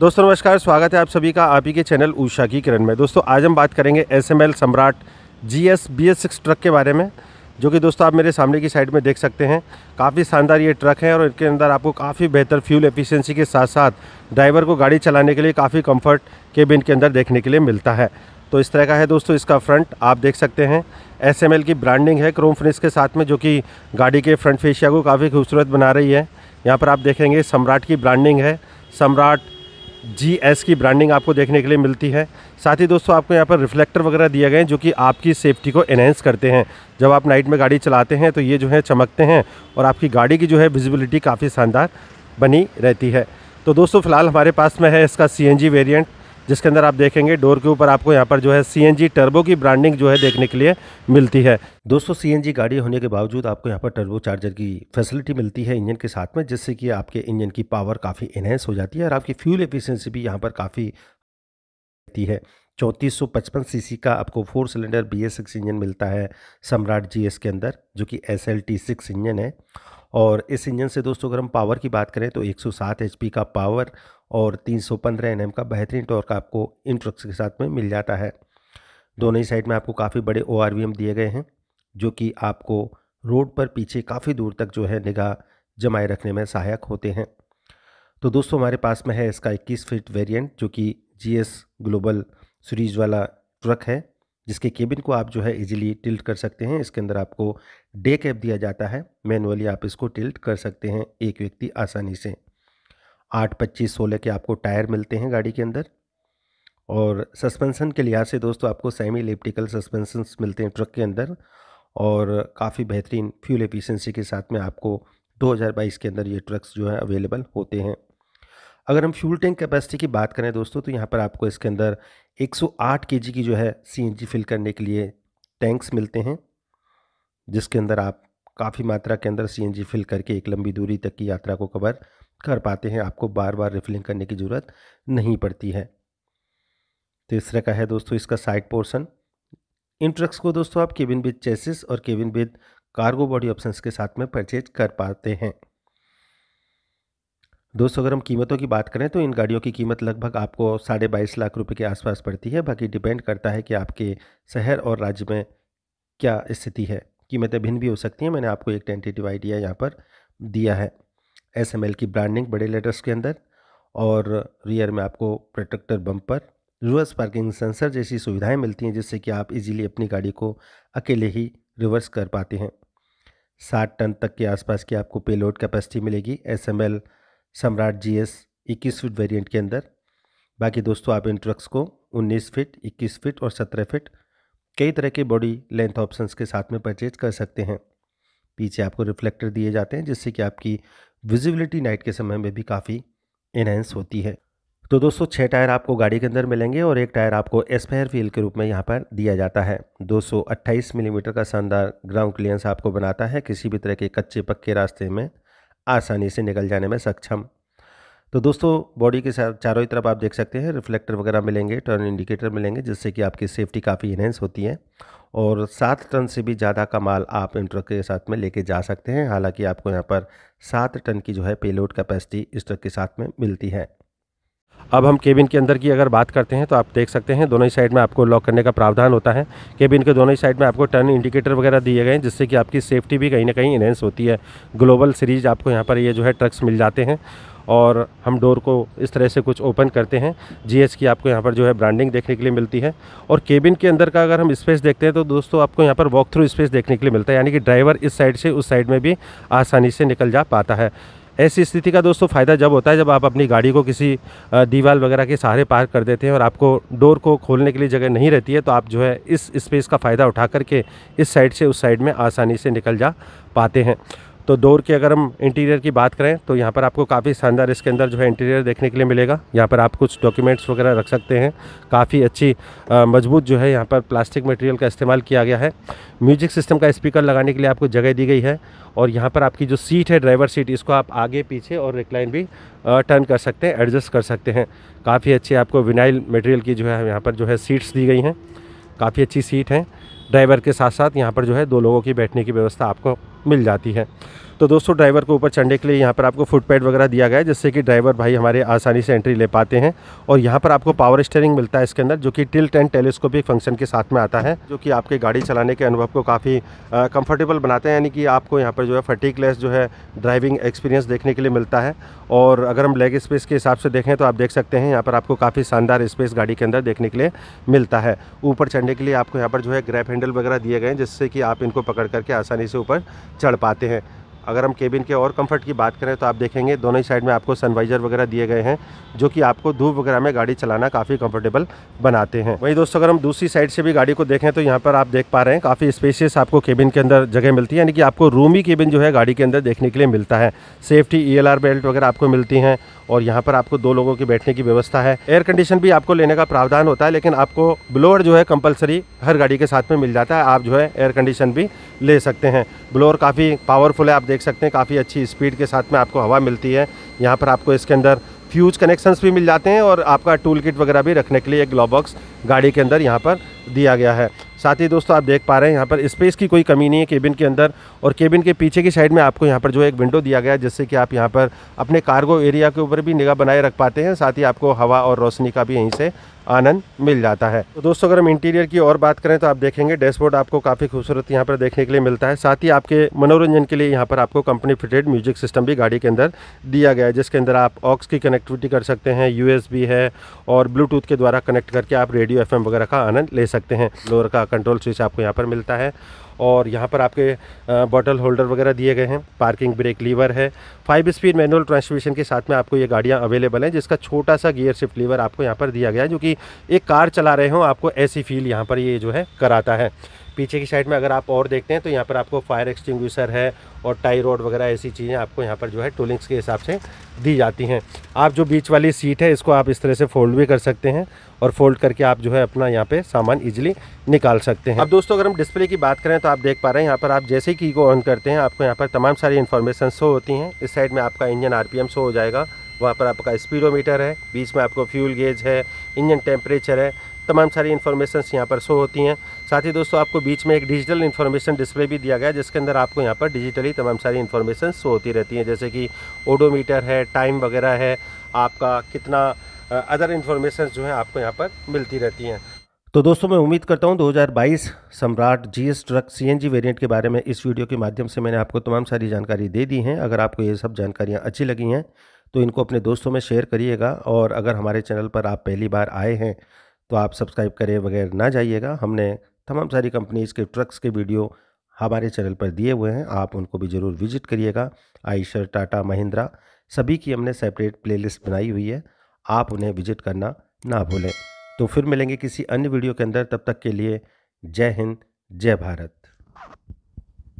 दोस्तों नमस्कार स्वागत है आप सभी का आप ही के चैनल ऊषा की किरण में दोस्तों आज हम बात करेंगे S M L Samrat G S B S six truck के बारे में जो कि दोस्तों आप मेरे सामने की साइड में देख सकते हैं काफ़ी शानदार ये ट्रक है और इनके अंदर आपको काफ़ी बेहतर फ्यूल एफिशिएंसी के साथ साथ ड्राइवर को गाड़ी चलाने के लिए काफ़ी कम्फर्ट के बिन के अंदर देखने के लिए मिलता है तो इस तरह का है दोस्तों इसका फ्रंट आप देख सकते हैं एस की ब्रांडिंग है क्रोम फिनिश के साथ में जो कि गाड़ी के फ्रंट फेशिया को काफ़ी खूबसूरत बना रही है यहाँ पर आप देखेंगे सम्राट की ब्रांडिंग है सम्राट जी एस की ब्रांडिंग आपको देखने के लिए मिलती है साथ ही दोस्तों आपको यहाँ पर रिफ्लेक्टर वगैरह दिए गए हैं जो कि आपकी सेफ्टी को एनहेंस करते हैं जब आप नाइट में गाड़ी चलाते हैं तो ये जो है चमकते हैं और आपकी गाड़ी की जो है विजिबिलिटी काफ़ी शानदार बनी रहती है तो दोस्तों फ़िलहाल हमारे पास में है इसका सी एन जी वेरियंट जिसके अंदर आप देखेंगे डोर के ऊपर आपको यहाँ पर जो है सी टर्बो की ब्रांडिंग जो है देखने के लिए मिलती है दोस्तों सी गाड़ी होने के बावजूद आपको यहाँ पर टर्बो चार्जर की फैसिलिटी मिलती है इंजन के साथ में जिससे कि आपके इंजन की पावर काफ़ी इनहेंस हो जाती है और आपकी फ्यूल एफिशेंसी भी यहाँ पर काफ़ी रहती है चौंतीस सौ पचपन सी का आपको four cylinder B S six engine मिलता है सम्राट जी के अंदर जो कि S L T six engine है और इस इंजन से दोस्तों अगर हम पावर की बात करें तो 107 सौ का पावर और 315 एनएम का बेहतरीन टॉर्क आपको इन ट्रक्स के साथ में मिल जाता है दोनों ही साइड में आपको काफ़ी बड़े ओ दिए गए हैं जो कि आपको रोड पर पीछे काफ़ी दूर तक जो है निगाह जमाए रखने में सहायक होते हैं तो दोस्तों हमारे पास में है इसका 21 फीट वेरिएंट जो कि जी ग्लोबल सीरीज़ वाला ट्रक है जिसके केबिन को आप जो है इजीली टिल्ट कर सकते हैं इसके अंदर आपको डे कैप दिया जाता है मैनुअली आप इसको टिल्ट कर सकते हैं एक व्यक्ति आसानी से आठ पच्चीस सोलह के आपको टायर मिलते हैं गाड़ी के अंदर और सस्पेंसन के लिहाज से दोस्तों आपको सेमी इलेप्टिकल सस्पेंसन मिलते हैं ट्रक के अंदर और काफ़ी बेहतरीन फ्यूल एफिशेंसी के साथ में आपको 2022 के अंदर ये ट्रक्स जो है अवेलेबल होते हैं अगर हम फ्यूल टैंक कैपेसिटी की बात करें दोस्तों तो यहाँ पर आपको इसके अंदर 108 केजी की जो है सीएनजी फिल करने के लिए टैंक्स मिलते हैं जिसके अंदर आप काफ़ी मात्रा के अंदर सीएनजी फिल करके एक लंबी दूरी तक की यात्रा को कवर कर पाते हैं आपको बार बार रिफिलिंग करने की ज़रूरत नहीं पड़ती है तीसरा तो का है दोस्तों इसका साइड पोर्सन इन ट्रक्स को दोस्तों आप केविन विद चेसिस और cabin with cargo body options के साथ में परचेज कर पाते हैं दोस्तों अगर हम कीमतों की बात करें तो इन गाड़ियों की कीमत लगभग आपको साढ़े बाईस लाख रुपए के आसपास पड़ती है बाकी डिपेंड करता है कि आपके शहर और राज्य में क्या स्थिति है कीमतें भिन्न भी हो सकती हैं मैंने आपको एक टेंटेटिव आइडिया यहाँ पर दिया है एस की ब्रांडिंग बड़े लेटर्स के अंदर और रियर में आपको protector bumper reverse parking sensor जैसी सुविधाएं मिलती हैं जिससे कि आप इजीली अपनी गाड़ी को अकेले ही रिवर्स कर पाते हैं साठ टन तक के आसपास की आपको पेलोड कैपेसिटी मिलेगी S M L Samrat G S इक्कीस फिट वेरियंट के अंदर बाकी दोस्तों आप इन ट्रक्स को 19 फिट 21 फिट और 17 फिट कई तरह के बॉडी लेंथ ऑप्शंस के साथ में परचेज कर सकते हैं पीछे आपको रिफ्लेक्टर दिए जाते हैं जिससे कि आपकी विजिबिलिटी नाइट के समय में भी काफ़ी इनहेंस होती है तो दोस्तों छः टायर आपको गाड़ी के अंदर मिलेंगे और एक टायर आपको एस्पायर फील के रूप में यहाँ पर दिया जाता है 228 मिलीमीटर mm का शानदार ग्राउंड क्लियरेंस आपको बनाता है किसी भी तरह के कच्चे पक्के रास्ते में आसानी से निकल जाने में सक्षम तो दोस्तों बॉडी के साथ चारों ही तरफ आप देख सकते हैं रिफ्लेक्टर वगैरह मिलेंगे टर्न इंडिकेटर मिलेंगे जिससे कि आपकी सेफ्टी काफ़ी इनहेंस होती है और सात टन से भी ज़्यादा का माल आप इन ट्रक के साथ में लेके जा सकते हैं हालांकि आपको यहाँ पर सात टन की जो है पेलोड कैपेसिटी इस ट्रक के साथ में मिलती है अब हम केबिन के अंदर की अगर बात करते हैं तो आप देख सकते हैं दोनों ही साइड में आपको लॉक करने का प्रावधान होता है केबिन के दोनों ही साइड में आपको टर्न इंडिकेटर वगैरह दिए गए हैं जिससे कि आपकी सेफ्टी भी कहीं ना कहीं इनहेंस होती है ग्लोबल सीरीज आपको यहाँ पर ये जो है ट्रक्स मिल जाते हैं और हम डोर को इस तरह से कुछ ओपन करते हैं जीएस की आपको यहाँ पर जो है ब्रांडिंग देखने के लिए मिलती है और केबिन के अंदर का अगर हम स्पेस देखते हैं तो दोस्तों आपको यहाँ पर वॉक थ्रू स्पेस देखने के लिए मिलता है यानी कि ड्राइवर इस साइड से उस साइड में भी आसानी से निकल जा पाता है ऐसी स्थिति का दोस्तों फ़ायदा जब होता है जब आप अपनी गाड़ी को किसी दीवार वगैरह के सहारे पार कर देते हैं और आपको डोर को खोलने के लिए जगह नहीं रहती है तो आप जो है इस स्पेस का फ़ायदा उठा करके इस साइड से उस साइड में आसानी से निकल जा पाते हैं तो डोर की अगर हम इंटीरियर की बात करें तो यहाँ पर आपको काफ़ी शानदार इसके अंदर जो है इंटीरियर देखने के लिए मिलेगा यहाँ पर आप कुछ डॉक्यूमेंट्स वगैरह रख सकते हैं काफ़ी अच्छी मजबूत जो है यहाँ पर प्लास्टिक मटेरियल का इस्तेमाल किया गया है म्यूजिक सिस्टम का स्पीकर लगाने के लिए आपको जगह दी गई है और यहाँ पर आपकी जो सीट है ड्राइवर सीट इसको आप आगे पीछे और रिक्लाइन भी टर्न कर सकते हैं एडजस्ट कर सकते हैं काफ़ी अच्छी आपको विनाइल मटेरियल की जो है यहाँ पर जो है सीट्स दी गई हैं काफ़ी अच्छी सीट हैं ड्राइवर के साथ साथ यहाँ पर जो है दो लोगों की बैठने की व्यवस्था आपको मिल जाती है तो दोस्तों ड्राइवर को ऊपर चढ़ने के लिए यहाँ पर आपको फुटपैड वगैरह दिया गया है जिससे कि ड्राइवर भाई हमारे आसानी से एंट्री ले पाते हैं और यहाँ पर आपको पावर स्टेयरिंग मिलता है इसके अंदर जो कि टिल टेन टेलीस्कोपिक फंक्शन के साथ में आता है जो कि आपके गाड़ी चलाने के अनुभव को काफ़ी कम्फर्टेबल बनाते हैं यानी कि आपको यहाँ पर जो है फटीकलेस जो है ड्राइविंग एक्सपीरियंस देखने के लिए मिलता है और अगर हम लेग स्पेस के हिसाब से देखें तो आप देख सकते हैं यहाँ पर आपको काफ़ी शानदार स्पेस गाड़ी के अंदर देखने के लिए मिलता है ऊपर चढ़ने के लिए आपको यहाँ पर जो है ग्रैप हैंडल वगैरह दिए गए हैं जिससे कि आप इनको पकड़ करके आसानी से ऊपर चढ़ पाते हैं अगर हम केबिन के और कंफर्ट की बात करें तो आप देखेंगे दोनों ही साइड में आपको सनवाइज़र वगैरह दिए गए हैं जो कि आपको धूप वगैरह में गाड़ी चलाना काफ़ी कंफर्टेबल बनाते हैं वहीं दोस्तों अगर हम दूसरी साइड से भी गाड़ी को देखें तो यहाँ पर आप देख पा रहे हैं काफ़ी स्पेशियस आपको केबिन के अंदर जगह मिलती है यानी कि आपको रूमी केबिन जो है गाड़ी के अंदर देखने के लिए मिलता है सेफ्टी ई बेल्ट वगैरह आपको मिलती हैं और यहाँ पर आपको दो लोगों की बैठने की व्यवस्था है एयर कंडीशन भी आपको लेने का प्रावधान होता है लेकिन आपको ब्लोअर जो है कंपलसरी हर गाड़ी के साथ में मिल जाता है आप जो है एयर कंडीशन भी ले सकते हैं ब्लोअर काफ़ी पावरफुल है आप देख सकते हैं काफ़ी अच्छी स्पीड के साथ में आपको हवा मिलती है यहाँ पर आपको इसके अंदर फ्यूज कनेक्शंस भी मिल जाते हैं और आपका टूल किट वगैरह भी रखने के लिए एक ग्लोबॉक्स गाड़ी के अंदर यहाँ पर दिया गया है साथ ही दोस्तों आप देख पा रहे हैं यहाँ पर स्पेस की कोई कमी नहीं है केबिन के अंदर और केबिन के पीछे की साइड में आपको यहाँ पर जो एक विंडो दिया गया है जिससे कि आप यहाँ पर अपने कार्गो एरिया के ऊपर भी निगाह बनाए रख पाते हैं साथ ही आपको हवा और रोशनी का भी यहीं से आनंद मिल जाता है तो दोस्तों अगर हम इंटीरियर की और बात करें तो आप देखेंगे डैशबोर्ड आपको काफ़ी खूबसूरत यहाँ पर देखने के लिए मिलता है साथ ही आपके मनोरंजन के लिए यहाँ पर आपको कंपनी फिटेड म्यूजिक सिस्टम भी गाड़ी के अंदर दिया गया है जिसके अंदर आप ऑक्स की कनेक्टिविटी कर सकते हैं यू है और ब्लूटूथ के द्वारा कनेक्ट करके आप रेडियो रेडियो एफएम वगैरह का आनंद ले सकते हैं लोअर का कंट्रोल स्विच आपको यहाँ पर मिलता है और यहाँ पर आपके बॉटल होल्डर वगैरह दिए गए हैं पार्किंग ब्रेक लीवर है फाइव स्पीड मैनुअल ट्रांसमिशन के साथ में आपको ये गाड़ियाँ अवेलेबल हैं जिसका छोटा सा गियर शिफ्ट लीवर आपको यहाँ पर दिया गया है जो कि एक कार चला रहे हो आपको ऐसी फील यहाँ पर ये जो है कराता है पीछे की साइड में अगर आप और देखते हैं तो यहाँ पर आपको फायर एक्सटिंग है और टाई रोड वगैरह ऐसी चीज़ें आपको यहाँ पर जो है टूलिंग्स के हिसाब से दी जाती हैं आप जो बीच वाली सीट है इसको आप इस तरह से फोल्ड भी कर सकते हैं और फोल्ड करके आप जो है अपना यहाँ पे सामान इजीली निकाल सकते हैं अब दोस्तों अगर हम डिस्प्ले की बात करें तो आप देख पा रहे हैं यहाँ पर आप जैसे की को ऑन करते हैं आपको यहाँ पर तमाम सारी इन्फॉर्मेशन शो होती हैं इस साइड में आपका इंजन आर शो हो जाएगा वहाँ पर आपका स्पीडोमीटर है बीच में आपको फ्यूल गेज है इंजन टेम्परेचर है तमाम सारी इन्फॉर्मेशन यहाँ पर शो होती हैं साथ ही दोस्तों आपको बीच में एक डिजिटल इन्फॉर्मेशन डिस्प्ले भी दिया गया जिसके अंदर आपको यहाँ पर डिजिटली तमाम सारी इन्फॉर्मेशन शो होती रहती हैं जैसे कि ओडोमीटर है टाइम वगैरह है आपका कितना अदर इन्फॉर्मेशन जो है आपको यहाँ पर मिलती रहती हैं तो दोस्तों मैं उम्मीद करता हूं 2022 सम्राट एस ट्रक सीएनजी वेरिएंट के बारे में इस वीडियो के माध्यम से मैंने आपको तमाम सारी जानकारी दे दी हैं अगर आपको ये सब जानकारियां अच्छी लगी हैं तो इनको अपने दोस्तों में शेयर करिएगा और अगर हमारे चैनल पर आप पहली बार आए हैं तो आप सब्सक्राइब करें वगैरह ना जाइएगा हमने तमाम सारी कंपनीज़ के ट्रक्स के वीडियो हमारे चैनल पर दिए हुए हैं आप उनको भी ज़रूर विजिट करिएगा आइशर टाटा महिंद्रा सभी की हमने सेपरेट प्लेलिस्ट बनाई हुई है आप उन्हें विजिट करना ना भूलें तो फिर मिलेंगे किसी अन्य वीडियो के अंदर तब तक के लिए जय हिंद जय भारत